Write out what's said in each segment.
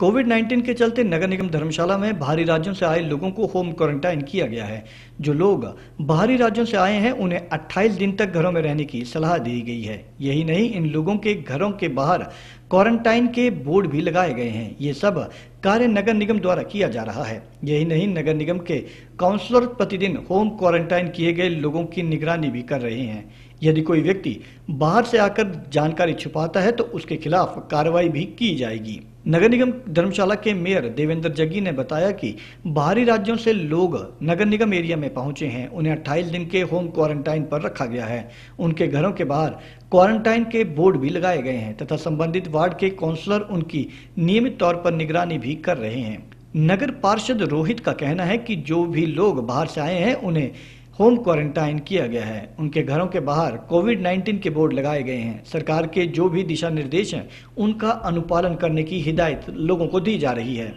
Covid 19 के चलते नगर निगम धर्मशाला में बाहरी राज्यों से आए लोगों को होम क्वारंटाइन किया गया है जो लोग बाहरी राज्यों से आए हैं उन्हें 28 दिन तक घरों में रहने की सलाह दी गई है यही नहीं इन लोगों के घरों के बाहर क्वारंटाइन के बोर्ड भी लगाए गए हैं ये सब कार्य नगर निगम द्वारा किया जा रहा है यही नहीं नगर निगम के काउंसलर प्रतिदिन होम क्वारंटाइन किए गए लोगों की निगरानी भी कर रहे हैं यदि कोई व्यक्ति बाहर से आकर जानकारी छुपाता है तो उसके खिलाफ कार्रवाई भी की जाएगी नगर निगम धर्मशाला के मेयर देवेंद्र जग्गी ने बताया कि बाहरी राज्यों से लोग नगर निगम एरिया में पहुंचे हैं उन्हें 28 दिन के होम क्वारंटाइन पर रखा गया है उनके घरों के बाहर क्वारंटाइन के बोर्ड भी लगाए गए हैं तथा संबंधित वार्ड के काउंसलर उनकी नियमित तौर पर निगरानी भी कर रहे हैं नगर पार्षद रोहित का कहना है कि जो भी लोग बाहर से आए हैं उन्हें होम क्वारंटाइन किया गया है उनके घरों के बाहर कोविड 19 के बोर्ड लगाए गए हैं सरकार के जो भी दिशा निर्देश हैं उनका अनुपालन करने की हिदायत लोगों को दी जा रही है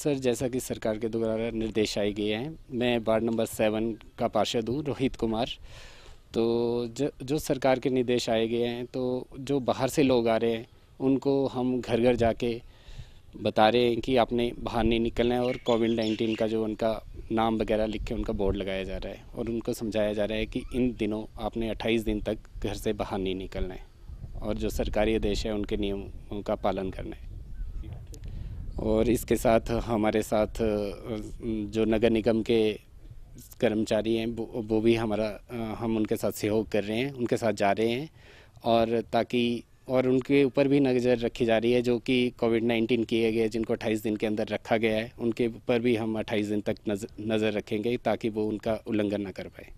सर जैसा कि सरकार के द्वारा निर्देश आए गए हैं मैं वार्ड नंबर सेवन का पार्षद हूँ रोहित कुमार तो जो, जो सरकार के निर्देश आए गए हैं तो जो बाहर से लोग आ रहे हैं उनको हम घर घर जाके बता रहे हैं कि आपने बाहर नहीं निकलना है और कोविड नाइन्टीन का जो उनका नाम वगैरह लिख के उनका बोर्ड लगाया जा रहा है और उनको समझाया जा रहा है कि इन दिनों आपने 28 दिन तक घर से बाहर नहीं निकलना है और जो सरकारी आदेश है उनके नियम उनका पालन करना है और इसके साथ हमारे साथ जो नगर निगम के कर्मचारी हैं वो भी हमारा हम उनके साथ सहयोग कर रहे हैं उनके साथ जा रहे हैं और ताकि और उनके ऊपर भी नज़र रखी जा रही है जो कि कोविड नाइन्टीन किए गए जिनको अट्ठाईस दिन के अंदर रखा गया है उनके ऊपर भी हम अट्ठाईस दिन तक नज़र रखेंगे ताकि वो उनका उल्लंघन ना कर पाए